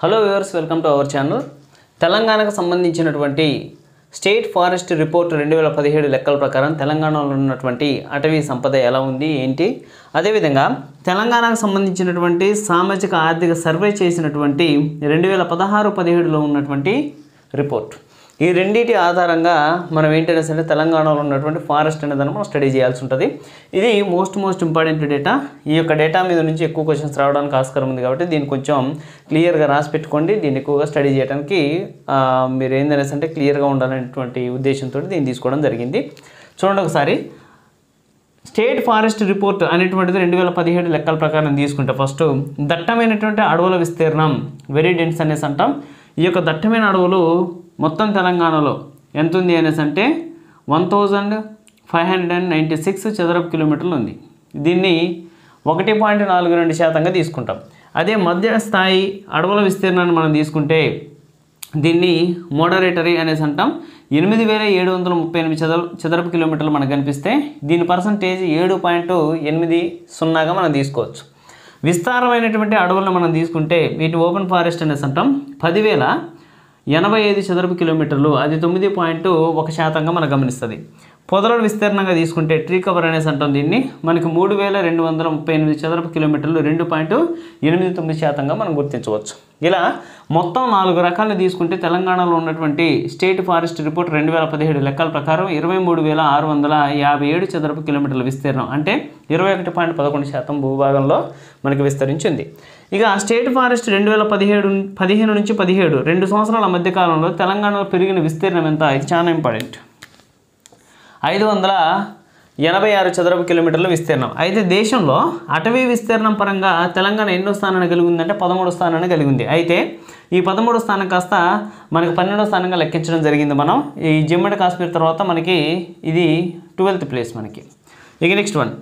hello viewers welcome to our channel తెలంగాణకు సంబంధించినటువంటి state forest report రెండు వేల పదిహేడు లెక్కల ప్రకారం తెలంగాణలో ఉన్నటువంటి అటవీ సంపద ఎలా ఉంది ఏంటి అదేవిధంగా తెలంగాణకు సంబంధించినటువంటి సామాజిక ఆర్థిక సర్వే చేసినటువంటి రెండు వేల పదహారు పదిహేడులో ఉన్నటువంటి రిపోర్ట్ ఈ రెండింటి ఆధారంగా మనం ఏంటనేసి సరే తెలంగాణలో ఉన్నటువంటి ఫారెస్ట్ అనే దాన్ని మనం స్టడీ చేయాల్సి ఉంటుంది ఇది మోస్ట్ మోస్ట్ ఇంపార్టెంట్ డేటా ఈ యొక్క డేటా మీద నుంచి ఎక్కువ క్వశ్చన్స్ రావడానికి ఆస్కారం ఉంది కాబట్టి దీన్ని కొంచెం క్లియర్గా రాసి పెట్టుకోండి దీన్ని ఎక్కువగా స్టడీ చేయడానికి మీరు ఏంటనేసి అంటే క్లియర్గా ఉండాలనేటువంటి ఉద్దేశంతో దీన్ని తీసుకోవడం జరిగింది చూడండి ఒకసారి స్టేట్ ఫారెస్ట్ రిపోర్ట్ అనేటువంటిది రెండు వేల పదిహేడు లెక్కల ప్రకారం తీసుకుంటే ఫస్ట్ దట్టమైనటువంటి అడవుల విస్తీర్ణం వెరీ డెన్స్ అనేసి అంటాం ఈ యొక్క దట్టమైన అడవులు మొత్తం తెలంగాణలో ఎంత ఉంది అనేసి అంటే one thousand five hundred and ninety six చదరపు కిలోమీటర్లు ఉంది దీన్ని ఒకటి పాయింట్ నాలుగు రెండు శాతంగా తీసుకుంటాం అదే మధ్య స్థాయి అడవుల విస్తీర్ణాన్ని మనం తీసుకుంటే దీన్ని మోడరేటరీ అనేసి అంటాం ఎనిమిది వేల ఏడు వందల ముప్పై ఎనిమిది చదర చదరపు కిలోమీటర్లు మనకు కనిపిస్తే దీని పర్సంటేజ్ ఏడు పాయింట్ ఎనిమిది సున్నాగా మనం తీసుకోవచ్చు విస్తారమైనటువంటి అడవులను మనం తీసుకుంటే వీటి ఓపెన్ ఫారెస్ట్ అనేసి అంటాం పదివేల ఎనభై ఐదు చదరపు కిలోమీటర్లు అది తొమ్మిది పాయింట్ ఒక శాతంగా మనం గమనిస్తుంది పొదలను విస్తీర్ణంగా తీసుకుంటే ట్రీ కవర్ అనేసి అంటాం దీన్ని మనకి మూడు వేల రెండు వందల ముప్పై ఎనిమిది చదరపు కిలోమీటర్లు రెండు పాయింట్ ఎనిమిది తొమ్మిది శాతంగా మనం గుర్తించవచ్చు ఇలా మొత్తం నాలుగు రకాలు తీసుకుంటే తెలంగాణలో ఉన్నటువంటి స్టేట్ ఫారెస్ట్ రిపోర్ట్ రెండు వేల పదిహేడు లెక్కల ప్రకారం ఇరవై మూడు వేల ఆరు వందల యాభై ఏడు చదరపు కిలోమీటర్ల విస్తీర్ణం అంటే ఇరవై ఒకటి పాయింట్ పదకొండు శాతం భూభాగంలో మనకి విస్తరించింది ఇక స్టేట్ ఫారెస్ట్ రెండు వేల పదిహేడు పదిహేను నుంచి పదిహేడు రెండు సంవత్సరాల మధ్యకాలంలో తెలంగాణలో పెరిగిన విస్తీర్ణం ఎంత ఇది చాలా ఇంపార్టెంట్ ఐదు వందల ఎనభై ఆరు చదరపు కిలోమీటర్ల విస్తీర్ణం అయితే దేశంలో అటవీ విస్తీర్ణం పరంగా తెలంగాణ ఎన్నో స్థానాన్ని కలిగి ఉందంటే పదమూడు స్థానాన్ని కలిగి ఉంది అయితే ఈ పదమూడు స్థానం కాస్త మనకు పన్నెండో స్థానంగా లెక్కించడం జరిగింది మనం ఈ జమ్మూ అండ్ కాశ్మీర్ తర్వాత మనకి ఇది ట్వెల్త్ ప్లేస్ మనకి ఇక నెక్స్ట్ వన్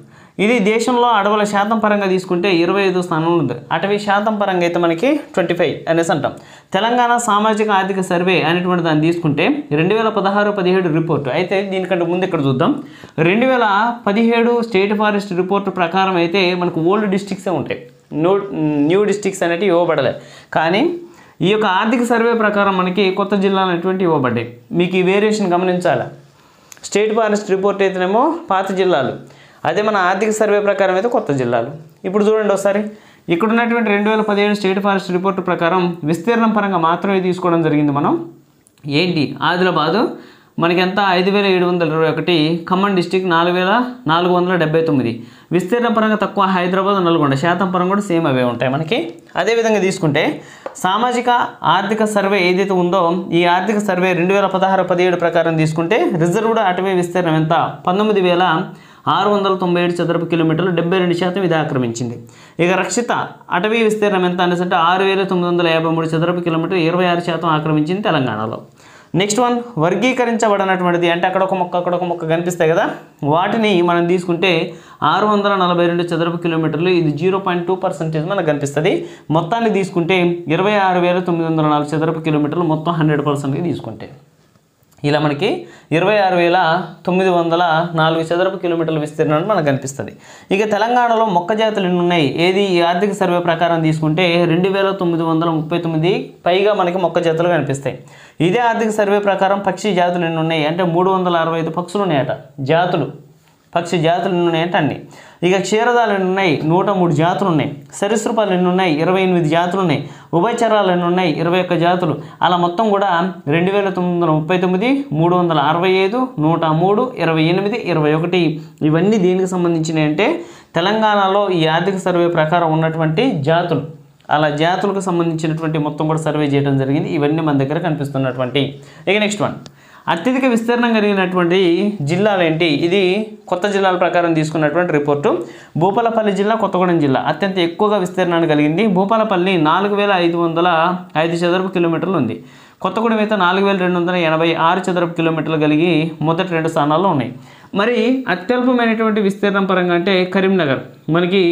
ఇది దేశంలో అడవుల శాతం పరంగా తీసుకుంటే ఇరవై ఐదు స్థానంలో ఉంది అటవీ శాతం పరంగా అయితే మనకి ట్వంటీ ఫైవ్ అనేసి అంటాం తెలంగాణ సామాజిక ఆర్థిక సర్వే అనేటువంటి దాన్ని తీసుకుంటే రెండు వేల పదహారు పదిహేడు రిపోర్ట్ అయితే దీనికంటే ముందు ఇక్కడ చూద్దాం రెండు వేల పదిహేడు స్టేట్ ఫారెస్ట్ రిపోర్ట్ ప్రకారం అయితే మనకు ఓల్డ్ డిస్టిక్సే ఉంటాయి న్యూ న్యూ డిస్టిక్స్ అనేవి ఇవ్వబడలే కానీ ఈ యొక్క ఆర్థిక సర్వే ప్రకారం మనకి కొత్త జిల్లాలు అనేటువంటి ఇవ్వబడ్డాయి మీకు ఈ వేరియేషన్ గమనించాలా స్టేట్ ఫారెస్ట్ రిపోర్ట్ అయితేనేమో పాత జిల్లాలు అదే మన ఆర్థిక సర్వే ప్రకారం అయితే కొత్త జిల్లాలు ఇప్పుడు చూడండి ఒకసారి ఇక్కడ ఉన్నటువంటి రెండు వేల పదిహేడు స్టేట్ ఫారెస్ట్ రిపోర్ట్ ప్రకారం విస్తీర్ణం పరంగా మాత్రమే తీసుకోవడం జరిగింది మనం ఏంటి ఆదిలాబాదు మనకి ఎంత ఐదు వేల ఏడు వందల ఇరవై ఒకటి ఖమ్మం డిస్టిక్ నాలుగు వేల నాలుగు వందల డెబ్బై తొమ్మిది విస్తీర్ణ పరంగా తక్కువ హైదరాబాద్ నల్గొండ శాతం పరంగా కూడా సేమ్ అవే ఉంటాయి మనకి అదేవిధంగా తీసుకుంటే సామాజిక ఆర్థిక సర్వే ఏదైతే ఉందో ఈ ఆర్థిక సర్వే రెండు వేల పదహారు పదిహేడు ప్రకారం తీసుకుంటే రిజర్వ్డ్ అటవీ విస్తీర్ణం ఎంత పంతొమ్మిది వేల ఆరు వందల తొంభై ఏడు చదరపు కిలోమీటర్లు డెబ్బై రెండు శాతం ఇది ఆక్రమించింది ఇక రక్షిత అటవీ విస్తీర్ణం ఎంత అనేసంటే ఆరు వేల తొమ్మిది వందల యాభై మూడు చదరపు కిలోమీటర్లు ఇరవై ఆరు శాతం ఆక్రమించింది తెలంగాణలో నెక్స్ట్ వన్ వర్గీకరించబడినటువంటిది అంటే అక్కడ ఒక మొక్క అక్కడ ఒక మొక్క కనిపిస్తాయి కదా వాటిని మనం తీసుకుంటే ఆరు వందల నలభై రెండు చదరపు కిలోమీటర్లు ఇది జీరో పాయింట్ టూ పర్సెంటేజ్ మనకు కనిపిస్తుంది మొత్తాన్ని తీసుకుంటే ఇరవై ఆరు వేల తొమ్మిది వందల నాలుగు చదరపు కిలోమీటర్లు మొత్తం హండ్రెడ్ పర్సెంట్కి తీసుకుంటే ఇలా మనకి ఇరవై ఆరు వేల తొమ్మిది వందల నాలుగు చదరపు కిలోమీటర్ల విస్తీర్ణం మనకు కనిపిస్తుంది ఇక తెలంగాణలో మొక్క జాతులు ఎన్ని ఉన్నాయి ఏది ఈ ఆర్థిక సర్వే ప్రకారం తీసుకుంటే రెండు వేల తొమ్మిది వందల ముప్పై తొమ్మిది పైగా మనకి మొక్క జాతులు కనిపిస్తాయి ఇదే ఆర్థిక సర్వే ప్రకారం పక్షి జాతులు ఎన్ని ఉన్నాయి అంటే మూడు వందల అరవై ఐదు పక్షులు ఉన్నాయట జాతులు పక్షి జాతులు ఎన్ని ఉన్నాయట అండి ఇక క్షీరదాలు ఎన్ని ఉన్నాయి నూట మూడు జాతులు ఉన్నాయి సరీసృపాలు ఎన్ని ఉన్నాయి ఇరవై ఎనిమిది జాతులు ఉన్నాయి ఉభయచరాలను ఉన్నాయి ఇరవై ఒక్క జాతులు అలా మొత్తం కూడా రెండు వేల తొమ్మిది వందల ముప్పై తొమ్మిది మూడు వందల అరవై ఐదు నూట మూడు ఇరవై ఎనిమిది ఇరవై ఒకటి ఇవన్నీ దీనికి సంబంధించినవి అంటే తెలంగాణలో ఈ ఆర్థిక సర్వే ప్రకారం ఉన్నటువంటి జాతులు అలా జాతులకు సంబంధించినటువంటి మొత్తం కూడా సర్వే చేయడం జరిగింది ఇవన్నీ మన దగ్గర కనిపిస్తున్నటువంటి ఇక నెక్స్ట్ వన్ అత్యధిక విస్తీర్ణం కలిగినటువంటి జిల్లాలేంటి ఇది కొత్త జిల్లాల ప్రకారం తీసుకున్నటువంటి రిపోర్టు భూపాలపల్లి జిల్లా కొత్తగూడెం జిల్లా అత్యంత ఎక్కువగా విస్తీర్ణాన్ని కలిగింది భూపాలపల్లి నాలుగు వేల ఐదు వందల ఐదు చదరపు కిలోమీటర్లు ఉంది కొత్తగూడెం అయితే నాలుగు వేల రెండు వందల ఎనభై ఆరు చదరపు కిలోమీటర్లు కలిగి మొదటి రెండు స్థానాల్లో ఉన్నాయి మరి అత్యల్పమైనటువంటి విస్తీర్ణం పరంగా అంటే కరీంనగర్ మనకి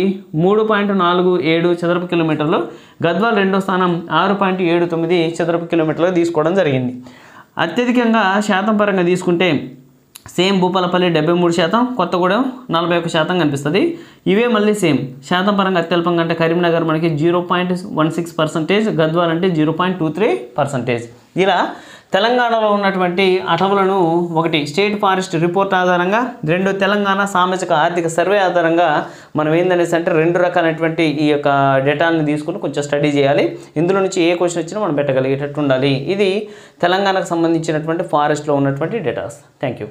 మూడు పాయింట్ నాలుగు ఏడు చదరపు కిలోమీటర్లు గద్వాల్ రెండో స్థానం ఆరు పాయింట్ ఏడు తొమ్మిది చదరపు కిలోమీటర్లు తీసుకోవడం జరిగింది అత్యధికంగా శాతం పరంగా తీసుకుంటే సేమ్ భూపాలపల్లి డెబ్బై మూడు శాతం కొత్తగూడెం నలభై ఒక్క శాతం కనిపిస్తుంది ఇవే మళ్ళీ సేమ్ శాతం పరంగా అత్యల్పంగా అంటే కరీంనగర్ మనకి zero point one six percentage గద్వాలంటే zero point two three percentage ఇలా తెలంగాణలో ఉన్నటువంటి అటవులను ఒకటి స్టేట్ ఫారెస్ట్ రిపోర్ట్ ఆధారంగా రెండు తెలంగాణ సామాజిక ఆర్థిక సర్వే ఆధారంగా మనం ఏందనేసి అంటే రెండు రకాలైనటువంటి ఈ యొక్క డేటాలను తీసుకుని కొంచెం స్టడీ చేయాలి ఇందులో నుంచి ఏ క్వశ్చన్ వచ్చినా మనం పెట్టగలిగేటట్టు ఉండాలి ఇది తెలంగాణకు సంబంధించినటువంటి ఫారెస్ట్లో ఉన్నటువంటి డేటాస్ థ్యాంక్ యూ